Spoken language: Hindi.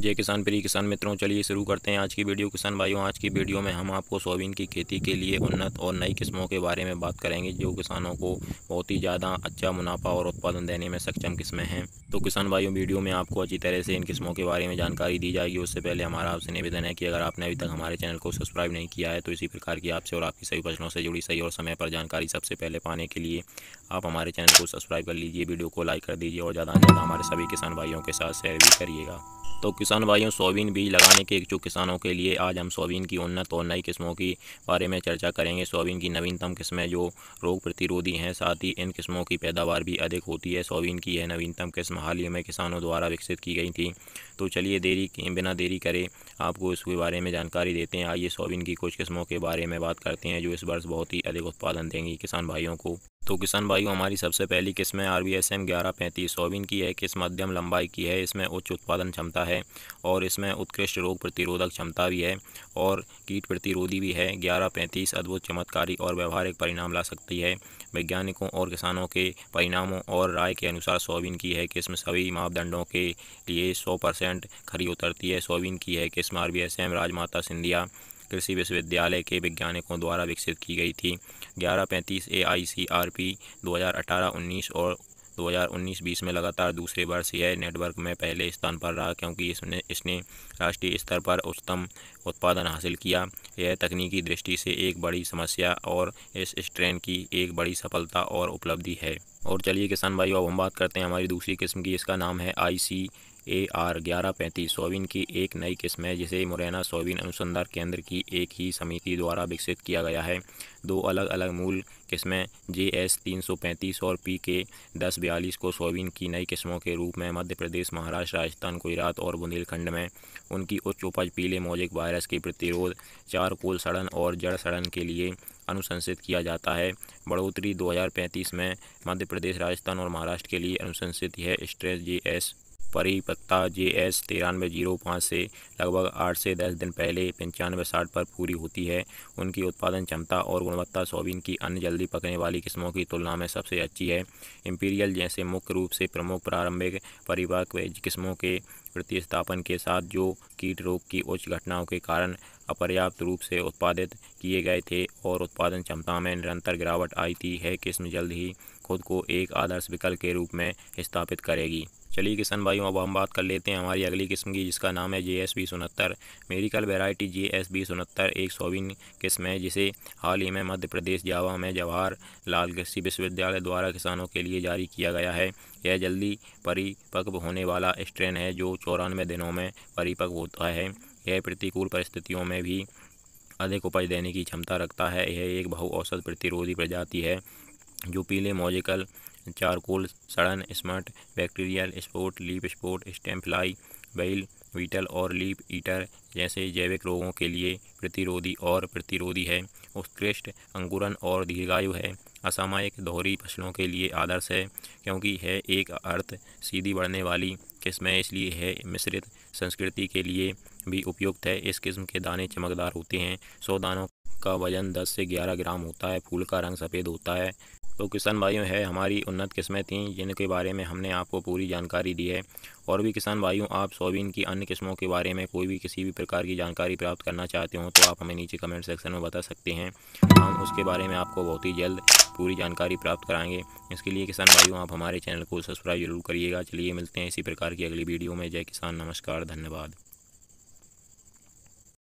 जय किसान प्रिय किसान मित्रों चलिए शुरू करते हैं आज की वीडियो किसान भाइयों आज की वीडियो में हम आपको सोयाबीन की खेती के लिए उन्नत और नई किस्मों के बारे में बात करेंगे जो किसानों को बहुत ही ज़्यादा अच्छा मुनाफा और उत्पादन देने में सक्षम किस्में हैं तो किसान भाइयों वीडियो में आपको अच्छी तरह से इन किस्मों के बारे में जानकारी दी जाएगी उससे पहले हमारा आपसे निवेदन है कि अगर आपने अभी तक हमारे चैनल को सब्सक्राइब नहीं किया है तो इसी प्रकार की आपसे और आपकी सभी फसलों से जुड़ी सही और समय पर जानकारी सबसे पहले पाने के लिए आप हमारे चैनल को सब्सक्राइब कर लीजिए वीडियो को लाइक कर दीजिए और ज़्यादा हमारे सभी किसान भाइयों के साथ शेयर भी करिएगा तो किसान भाइयों सोयाबीन बीज लगाने के इच्छुक किसानों के लिए आज हम सोयाबीन की उन्नत और नई किस्मों की बारे में चर्चा करेंगे सोयाबीन की नवीनतम किस्में जो रोग प्रतिरोधी हैं साथ ही इन किस्मों की पैदावार भी अधिक होती है सोयाबीन की यह नवीनतम किस्म हाल ही में किसानों द्वारा विकसित की गई थी तो चलिए देरी बिना देरी करें आपको इसके बारे में जानकारी देते हैं आइए सोयाबीन की कुछ किस्मों के बारे में बात करते हैं जो इस वर्ष बहुत ही अधिक उत्पादन देंगी किसान भाइयों को तो किसान भाइयों हमारी सबसे पहली किस्म है आर बी एस एम ग्यारह पैंतीस सोबिन की है किस्म मध्यम लंबाई की है इसमें उच्च उत्पादन क्षमता है और इसमें उत्कृष्ट रोग प्रतिरोधक क्षमता भी है और कीट प्रतिरोधी भी है ग्यारह पैंतीस अद्भुत चमत्कारी और व्यवहारिक परिणाम ला सकती है वैज्ञानिकों और किसानों के परिणामों और राय के अनुसार सोबिन की है किस्म सभी मापदंडों के लिए सौ परसेंट खरी उतरती है सोबिन की है किस्म R B S M Rajmata Scindia कृषि विश्वविद्यालय के वैज्ञानिकों द्वारा विकसित की गई थी ग्यारह पैंतीस ए आई सी आर पी दो हज़ार अठारह उन्नीस और 2019-20 में लगातार दूसरे वर्ष यह नेटवर्क में पहले स्थान पर रहा क्योंकि इसने इसने राष्ट्रीय स्तर पर उच्चतम उत्पादन हासिल किया यह तकनीकी दृष्टि से एक बड़ी समस्या और इस स्ट्रेन की एक बड़ी सफलता और उपलब्धि है और चलिए किसान भाई अब हम बात करते हैं हमारी दूसरी किस्म की इसका नाम है आई सी ए आर ग्यारह पैंतीस सोविन की एक नई किस्म है जिसे मुरैना सोविन अनुसंधान केंद्र की एक ही समिति द्वारा विकसित किया गया है दो अलग अलग मूल किस्में जे एस तीन सौ पैंतीस और पी के दस बयालीस को सोविन की नई किस्मों के रूप में मध्य प्रदेश महाराष्ट्र राजस्थान गुजरात और बुंदेलखंड में उनकी उच्च उपज पीले मोजिक वायरस के प्रतिरोध चार कोल सड़न और जड़ सड़न के लिए अनुशंसित किया जाता है बढ़ोतरी 2035 में मध्य प्रदेश राजस्थान और महाराष्ट्र के लिए अनुशंसित यह स्ट्रेस जी एस परी पत्ता जे एस तिरानवे जीरो पाँच से लगभग आठ से दस दिन पहले पंचानवे साठ पर पूरी होती है उनकी उत्पादन क्षमता और गुणवत्ता सोबिन की अन्य जल्दी पकने वाली किस्मों की तुलना में सबसे अच्छी है इंपीरियल जैसे मुख्य रूप से प्रमुख प्रारंभिक परिपक्व किस्मों के प्रतिस्थापन के साथ जो कीट रोग की उच्च घटनाओं के कारण अपर्याप्त रूप से उत्पादित किए गए थे और उत्पादन क्षमता में निरंतर गिरावट आई थी है किस्म जल्द ही खुद को एक आदर्श विकल्प के रूप में स्थापित करेगी चलिए किसान भाइयों अब हम बात कर लेते हैं हमारी अगली किस्म की जिसका नाम है जे एस बी सुनहत्तर miracle variety J S B सुनहत्तर एक सोविन किस्म है जिसे हाल ही में मध्य प्रदेश जावा में जवाहर लाल कृषि विश्वविद्यालय द्वारा किसानों के लिए जारी किया गया है यह जल्दी परिपक्व होने वाला स्ट्रेन है जो चौरानवे दिनों में परिपक्व होता है यह प्रतिकूल परिस्थितियों में भी अधिक उपज देने की क्षमता रखता है यह एक बहु औसत प्रतिरोधी प्रजाति है जो पीले मोजिकल चारकोल सड़न स्मर्ट bacterial spot leaf spot stem बेल वीटल और लीप ईटर जैसे जैविक रोगों के लिए प्रतिरोधी और प्रतिरोधी है उत्कृष्ट अंकुरन और दीर्घायु है असामायिक दोहरी फसलों के लिए आदर्श है क्योंकि है एक अर्थ सीधी बढ़ने वाली किस्में इसलिए है मिश्रित संस्कृति के लिए भी उपयुक्त है इस किस्म के दाने चमकदार होते हैं सौ दानों का वजन दस से ग्यारह ग्राम होता है फूल का रंग सफ़ेद होता है तो किसान भाइयों है हमारी उन्नत किस्में थीं जिनके बारे में हमने आपको पूरी जानकारी दी है और भी किसान भाइयों आप सोयाबीन की अन्य किस्मों के बारे में कोई भी किसी भी प्रकार की जानकारी प्राप्त करना चाहते हो तो आप हमें नीचे कमेंट सेक्शन में बता सकते हैं हम उसके बारे में आपको बहुत ही जल्द पूरी जानकारी प्राप्त कराएंगे इसके लिए किसान भाइयों आप हमारे चैनल को सब्सक्राइब जरूर करिएगा चलिए मिलते हैं इसी प्रकार की अगली वीडियो में जय किसान नमस्कार धन्यवाद